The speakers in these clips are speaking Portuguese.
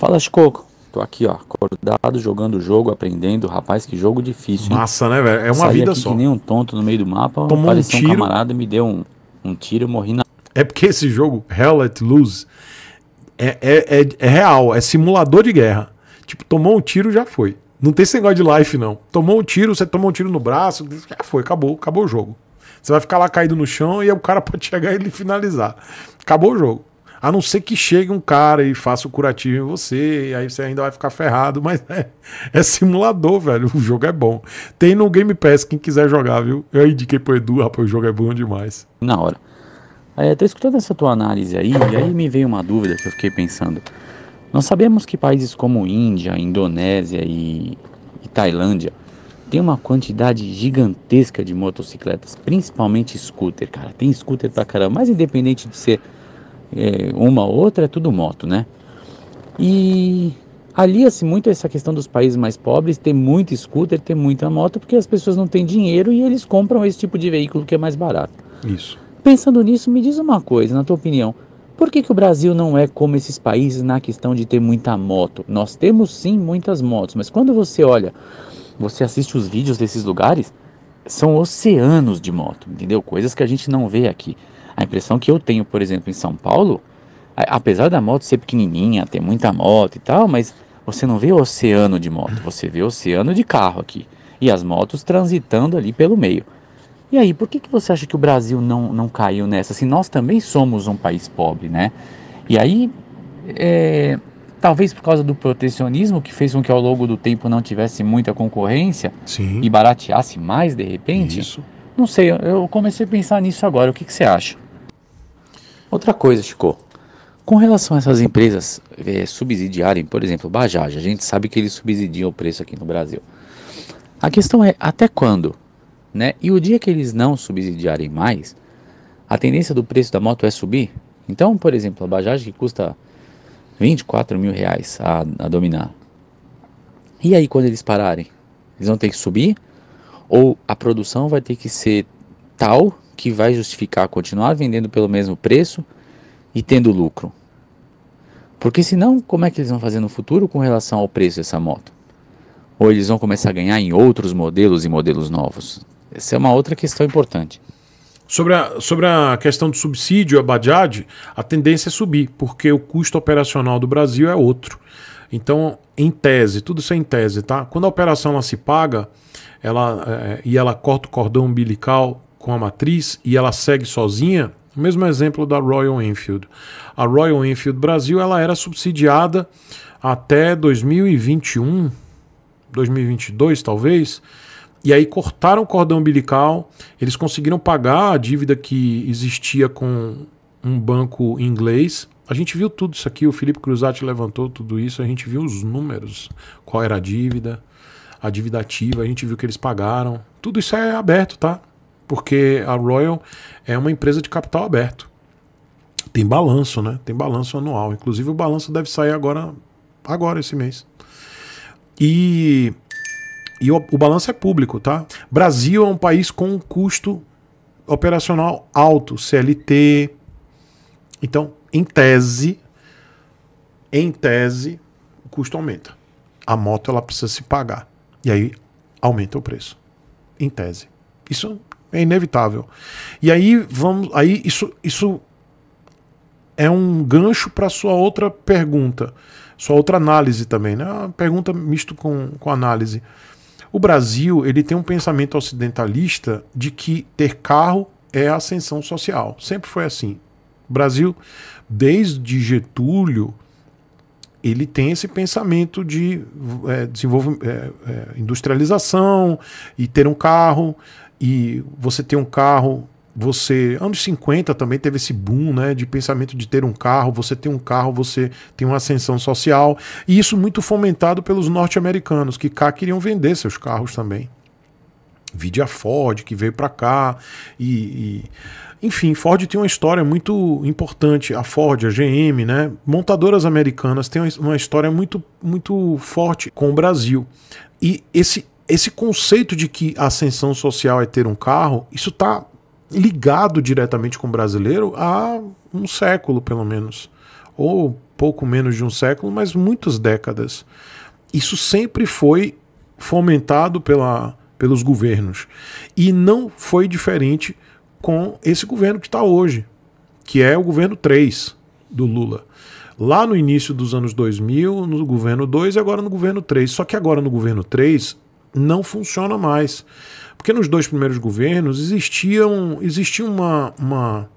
Fala, Chicoco. Tô aqui, ó, acordado, jogando o jogo, aprendendo. Rapaz, que jogo difícil. Hein? Massa, né, velho? É uma Saí vida aqui só. que nem um tonto no meio do mapa. Tomou um, tiro. um camarada, me deu um, um tiro, morri na. É porque esse jogo, Hell Let Lose, é, é, é, é real, é simulador de guerra. Tipo, tomou um tiro, já foi. Não tem esse negócio de life, não. Tomou um tiro, você tomou um tiro no braço, já foi, acabou, acabou o jogo. Você vai ficar lá caído no chão e o cara pode chegar e ele finalizar. Acabou o jogo. A não ser que chegue um cara e faça o curativo em você, e aí você ainda vai ficar ferrado, mas é, é simulador, velho. O jogo é bom. Tem no Game Pass, quem quiser jogar, viu? Eu indiquei pro Edu, rapaz, o jogo é bom demais. Na hora. É, tô escutando essa tua análise aí, e aí me veio uma dúvida que eu fiquei pensando. Nós sabemos que países como Índia, Indonésia e, e Tailândia tem uma quantidade gigantesca de motocicletas, principalmente scooter, cara. Tem scooter pra caramba, mas independente de ser é, uma ou outra, é tudo moto, né? E alia-se muito essa questão dos países mais pobres ter muito scooter, ter muita moto, porque as pessoas não têm dinheiro e eles compram esse tipo de veículo que é mais barato. Isso. Pensando nisso, me diz uma coisa, na tua opinião, por que, que o Brasil não é como esses países na questão de ter muita moto? Nós temos sim muitas motos, mas quando você olha, você assiste os vídeos desses lugares, são oceanos de moto, entendeu? Coisas que a gente não vê aqui. A impressão que eu tenho, por exemplo, em São Paulo, a, apesar da moto ser pequenininha, ter muita moto e tal, mas você não vê o oceano de moto, você vê o oceano de carro aqui. E as motos transitando ali pelo meio. E aí, por que, que você acha que o Brasil não, não caiu nessa? Se assim, nós também somos um país pobre, né? E aí, é, talvez por causa do protecionismo que fez com que ao longo do tempo não tivesse muita concorrência Sim. e barateasse mais de repente. Isso. Não sei, eu comecei a pensar nisso agora. O que, que você acha? Outra coisa, Chico, com relação a essas empresas é, subsidiarem, por exemplo, Bajaj, a gente sabe que eles subsidiam o preço aqui no Brasil. A questão é até quando, né? E o dia que eles não subsidiarem mais, a tendência do preço da moto é subir. Então, por exemplo, a Bajaj que custa 24 mil reais a, a dominar. E aí quando eles pararem, eles vão ter que subir? Ou a produção vai ter que ser tal que vai justificar continuar vendendo pelo mesmo preço e tendo lucro. Porque senão, como é que eles vão fazer no futuro com relação ao preço dessa moto? Ou eles vão começar a ganhar em outros modelos e modelos novos? Essa é uma outra questão importante. Sobre a, sobre a questão do subsídio, a Bajaj, a tendência é subir, porque o custo operacional do Brasil é outro. Então, em tese, tudo isso é em tese, tá? Quando a operação ela se paga ela, é, e ela corta o cordão umbilical com a matriz e ela segue sozinha, o mesmo exemplo da Royal Enfield. A Royal Enfield Brasil ela era subsidiada até 2021, 2022 talvez, e aí cortaram o cordão umbilical, eles conseguiram pagar a dívida que existia com um banco inglês. A gente viu tudo isso aqui, o Felipe Cruzati levantou tudo isso, a gente viu os números, qual era a dívida, a dívida ativa, a gente viu que eles pagaram. Tudo isso é aberto, tá? porque a Royal é uma empresa de capital aberto. Tem balanço, né? Tem balanço anual. Inclusive o balanço deve sair agora, agora esse mês. E, e o, o balanço é público, tá? Brasil é um país com um custo operacional alto, CLT. Então, em tese, em tese, o custo aumenta. A moto ela precisa se pagar. E aí aumenta o preço. Em tese. Isso é inevitável. E aí vamos, aí isso, isso é um gancho para sua outra pergunta, sua outra análise também, né? É uma pergunta misto com, com análise. O Brasil ele tem um pensamento ocidentalista de que ter carro é ascensão social. Sempre foi assim. O Brasil, desde Getúlio, ele tem esse pensamento de é, é, é, industrialização e ter um carro e você ter um carro, você. Anos 50 também teve esse boom, né? De pensamento de ter um carro, você tem um carro, você tem uma ascensão social. E isso muito fomentado pelos norte-americanos, que cá queriam vender seus carros também. Vide a Ford, que veio para cá. E, e, Enfim, Ford tem uma história muito importante. A Ford, a GM, né? Montadoras americanas têm uma história muito, muito forte com o Brasil. E esse esse conceito de que a ascensão social é ter um carro, isso está ligado diretamente com o brasileiro há um século, pelo menos. Ou pouco menos de um século, mas muitas décadas. Isso sempre foi fomentado pela, pelos governos. E não foi diferente com esse governo que está hoje, que é o governo 3 do Lula. Lá no início dos anos 2000, no governo 2 e agora no governo 3. Só que agora no governo 3, não funciona mais. Porque nos dois primeiros governos existia, existia uma. uma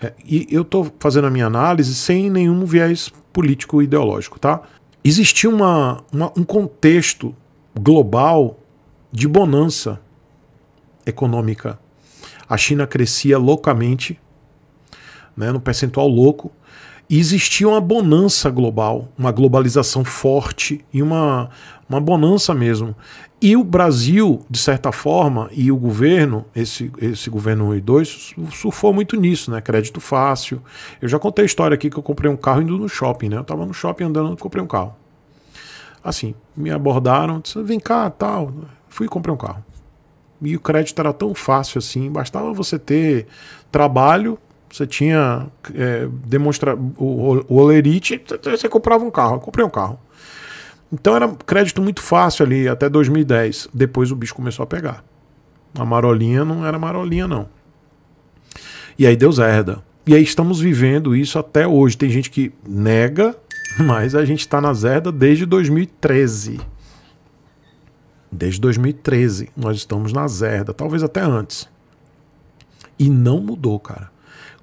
é, e eu estou fazendo a minha análise sem nenhum viés político ideológico, tá? Existia uma, uma, um contexto global de bonança econômica. A China crescia loucamente, né, no percentual louco. E existia uma bonança global, uma globalização forte e uma, uma bonança mesmo. E o Brasil, de certa forma, e o governo, esse, esse governo 1 e 2, surfou muito nisso, né? Crédito fácil. Eu já contei a história aqui que eu comprei um carro indo no shopping, né? Eu tava no shopping andando e comprei um carro. Assim, me abordaram, disse, vem cá, tal. Fui e comprei um carro. E o crédito era tão fácil assim, bastava você ter trabalho você tinha é, demonstra o, Olerite, você comprava um carro. Eu comprei um carro. Então era crédito muito fácil ali até 2010. Depois o bicho começou a pegar. A marolinha não era marolinha, não. E aí deu zerda. E aí estamos vivendo isso até hoje. Tem gente que nega, mas a gente está na zerda desde 2013. Desde 2013 nós estamos na zerda. talvez até antes. E não mudou, cara.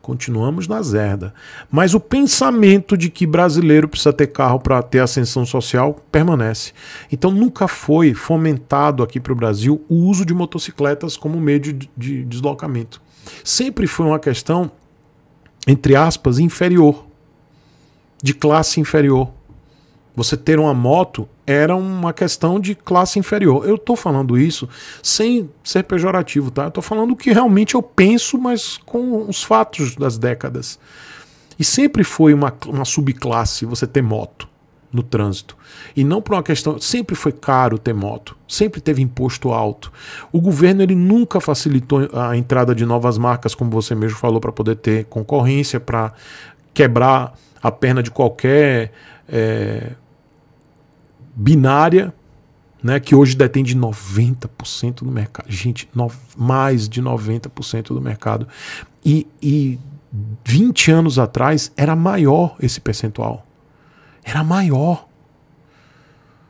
Continuamos na zerda. Mas o pensamento de que brasileiro precisa ter carro para ter ascensão social permanece. Então nunca foi fomentado aqui para o Brasil o uso de motocicletas como meio de, de deslocamento. Sempre foi uma questão, entre aspas, inferior, de classe inferior. Você ter uma moto era uma questão de classe inferior. Eu estou falando isso sem ser pejorativo, tá? Eu estou falando o que realmente eu penso, mas com os fatos das décadas. E sempre foi uma, uma subclasse você ter moto no trânsito. E não por uma questão. Sempre foi caro ter moto, sempre teve imposto alto. O governo ele nunca facilitou a entrada de novas marcas, como você mesmo falou, para poder ter concorrência, para quebrar a perna de qualquer. É, binária, né, que hoje detém de 90% do mercado. Gente, no, mais de 90% do mercado. E, e 20 anos atrás era maior esse percentual. Era maior.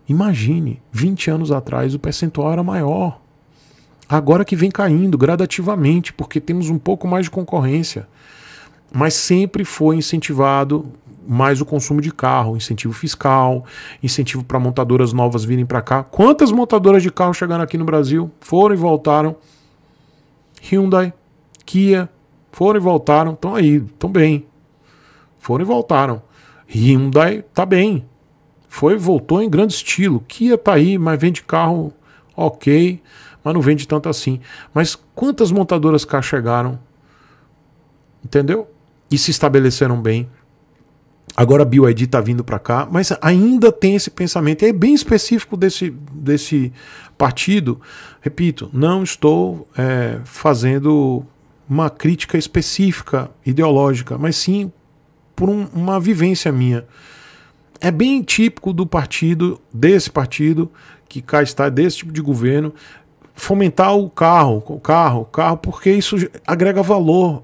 Imagine, 20 anos atrás o percentual era maior. Agora que vem caindo gradativamente, porque temos um pouco mais de concorrência. Mas sempre foi incentivado mais o consumo de carro, incentivo fiscal, incentivo para montadoras novas virem para cá. Quantas montadoras de carro chegaram aqui no Brasil? Foram e voltaram. Hyundai, Kia, foram e voltaram. Estão aí, estão bem. Foram e voltaram. Hyundai tá bem. Foi, voltou em grande estilo. Kia tá aí, mas vende carro ok, mas não vende tanto assim. Mas quantas montadoras cá chegaram? Entendeu? E se estabeleceram bem. Agora a BioID está vindo para cá, mas ainda tem esse pensamento. é bem específico desse, desse partido. Repito, não estou é, fazendo uma crítica específica, ideológica, mas sim por um, uma vivência minha. É bem típico do partido, desse partido, que cá está, desse tipo de governo, fomentar o carro, o carro, o carro, porque isso agrega valor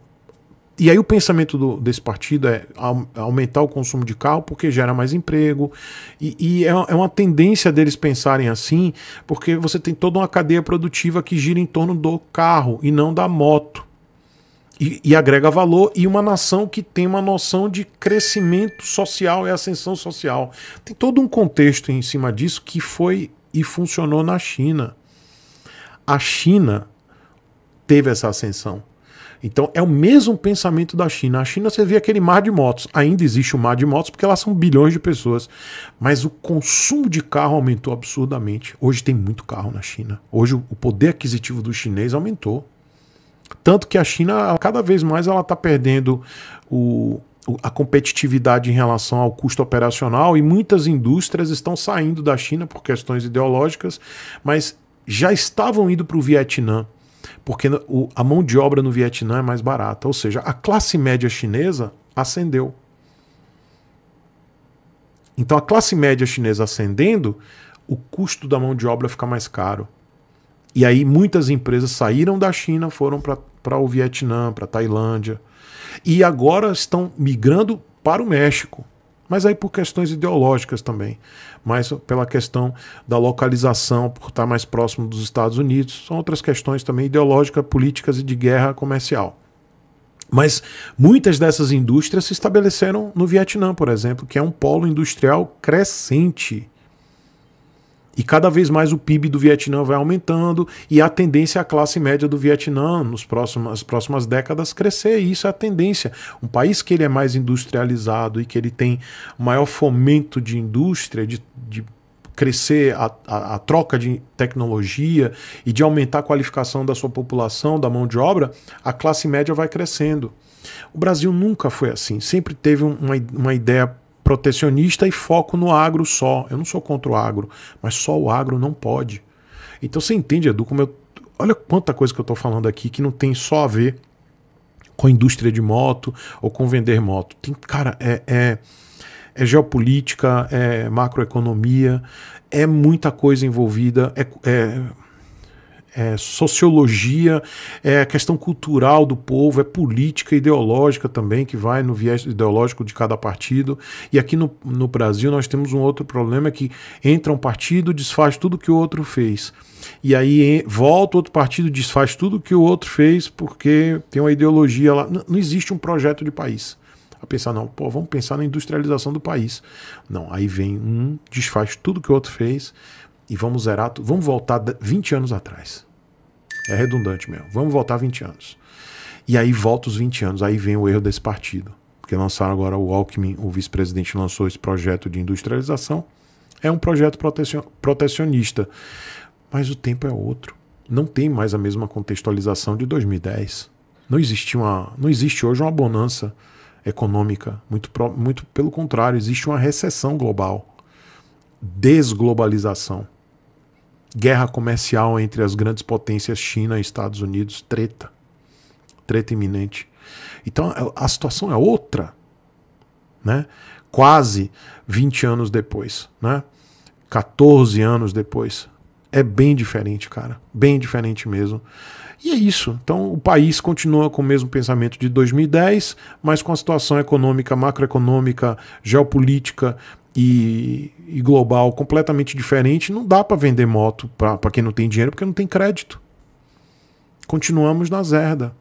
e aí o pensamento do, desse partido é aumentar o consumo de carro porque gera mais emprego. E, e, é, é, uma tendência deles pensarem assim, porque você tem toda uma cadeia produtiva que gira em torno do carro e não da moto. E, e agrega valor e uma nação que tem uma noção de crescimento social e ascensão social. Tem todo um contexto em cima disso que foi e funcionou na China. A China teve essa ascensão então é o mesmo pensamento da China. A China você vê aquele mar de motos. Ainda existe o mar de motos porque lá são bilhões de pessoas. Mas o consumo de carro aumentou absurdamente. Hoje tem muito carro na China. Hoje o poder aquisitivo do chinês aumentou. Tanto que a China, cada vez mais, ela está perdendo o, a competitividade em relação ao custo operacional e muitas indústrias estão saindo da China por questões ideológicas, mas já estavam indo para o Vietnã porque a mão de obra no Vietnã é mais barata. Ou seja, a classe média chinesa ascendeu. Então, a classe média chinesa ascendendo, o custo da mão de obra fica mais caro. E aí, muitas empresas saíram da China, foram para o Vietnã, para a Tailândia. E agora estão migrando para o México mas aí por questões ideológicas também, mas pela questão da localização, por estar mais próximo dos Estados Unidos, são outras questões também ideológicas, políticas e de guerra comercial. Mas muitas dessas indústrias se estabeleceram no Vietnã, por exemplo, que é um polo industrial crescente e cada vez mais o PIB do Vietnã vai aumentando e a tendência é a classe média do Vietnã nos próximos, nas próximas décadas crescer. E isso é a tendência. Um país que ele é mais industrializado e que ele tem maior fomento de indústria, de, de crescer a, a, a, troca de tecnologia e de aumentar a qualificação da sua população, da mão de obra, a classe média vai crescendo. O Brasil nunca foi assim, sempre teve uma, uma ideia protecionista e foco no agro só. Eu não sou contra o agro, mas só o agro não pode. Então você entende, Edu, como eu. Olha quanta coisa que eu estou falando aqui que não tem só a ver com a indústria de moto ou com vender moto. Tem, cara, é, é, é geopolítica, é macroeconomia, é muita coisa envolvida, é, é é sociologia, é a questão cultural do povo, é política ideológica também, que vai no viés ideológico de cada partido. E aqui no, no Brasil nós temos um outro problema é que entra um partido, desfaz tudo que o outro fez. E aí volta outro partido, desfaz tudo que o outro fez, porque tem uma ideologia lá. Não, não existe um projeto de país a pensar, não, pô, vamos pensar na industrialização do país. Não, aí vem um, desfaz tudo que o outro fez, e vamos zerar, vamos voltar 20 anos atrás. É redundante mesmo. Vamos voltar 20 anos. E aí volta os 20 anos, aí vem o erro desse partido. Porque lançaram agora o Alckmin, o vice-presidente lançou esse projeto de industrialização. É um projeto protecionista. Mas o tempo é outro. Não tem mais a mesma contextualização de 2010. Não existe, uma, não existe hoje uma bonança econômica. Muito, muito pelo contrário, existe uma recessão global. Desglobalização guerra comercial entre as grandes potências China e Estados Unidos, treta. Treta iminente. Então é, a situação é outra, né? Quase 20 anos depois, né? 14 anos depois. É bem diferente, cara. Bem diferente mesmo. E é isso. Então o país continua com o mesmo pensamento de 2010, mas com a situação econômica, macroeconômica, geopolítica e, e global completamente diferente, não dá para vender moto para quem não tem dinheiro porque não tem crédito. Continuamos na zerda.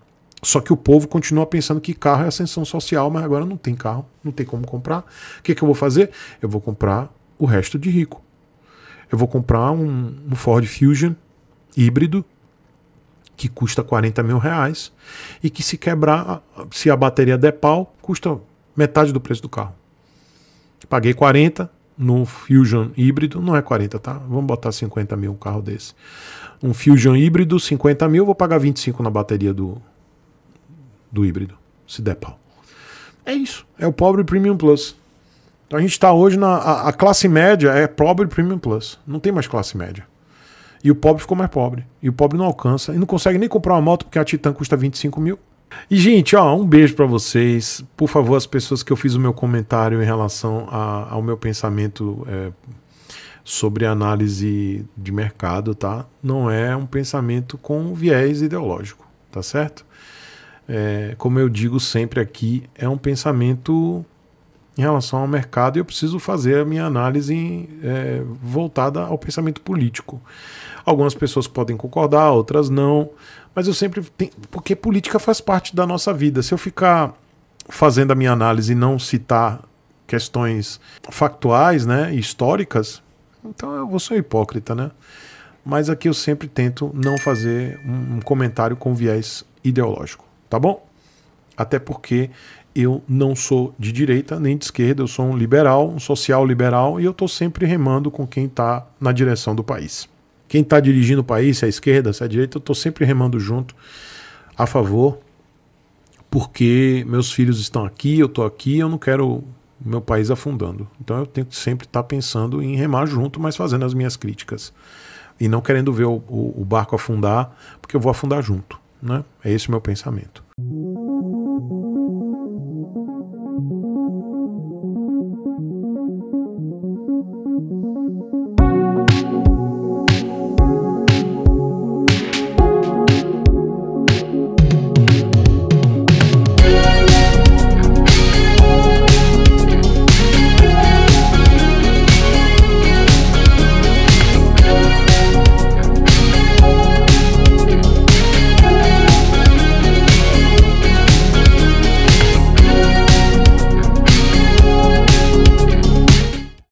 Só que o povo continua pensando que carro é ascensão social, mas agora não tem carro, não tem como comprar. O que, que eu vou fazer? Eu vou comprar o resto de rico. Eu vou comprar um, um Ford Fusion híbrido que custa 40 mil reais e que se quebrar, se a bateria der pau, custa metade do preço do carro. Paguei 40 no Fusion híbrido, não é 40, tá? Vamos botar 50 mil um carro desse. Um Fusion híbrido, 50 mil, vou pagar 25 na bateria do, do híbrido, se der pau. É isso, é o pobre Premium Plus. Então a gente está hoje na. A, a, classe média é pobre Premium Plus. Não tem mais classe média. E o pobre ficou mais pobre. E o pobre não alcança. E não consegue nem comprar uma moto porque a Titan custa 25 mil. E, gente, ó, um beijo para vocês. Por favor, as pessoas que eu fiz o meu comentário em relação a, ao meu pensamento é, sobre análise de mercado, tá? Não é um pensamento com viés ideológico, tá certo? É, como eu digo sempre aqui, é um pensamento em relação ao mercado e eu preciso fazer a minha análise é, voltada ao pensamento político. Algumas pessoas podem concordar, outras não, mas eu sempre. Tenho, porque política faz parte da nossa vida. Se eu ficar fazendo a minha análise e não citar questões factuais, né, históricas, então eu vou ser hipócrita, né? Mas aqui eu sempre tento não fazer um comentário com viés ideológico, tá bom? Até porque eu não sou de direita nem de esquerda, eu sou um liberal, um social liberal e eu estou sempre remando com quem está na direção do país. Quem está dirigindo o país, se é a esquerda, se é a direita, eu estou sempre remando junto a favor, porque meus filhos estão aqui, eu estou aqui, eu não quero o meu país afundando. Então eu tenho que sempre estar tá pensando em remar junto, mas fazendo as minhas críticas. E não querendo ver o, o, o barco afundar, porque eu vou afundar junto. Né? É esse o meu pensamento.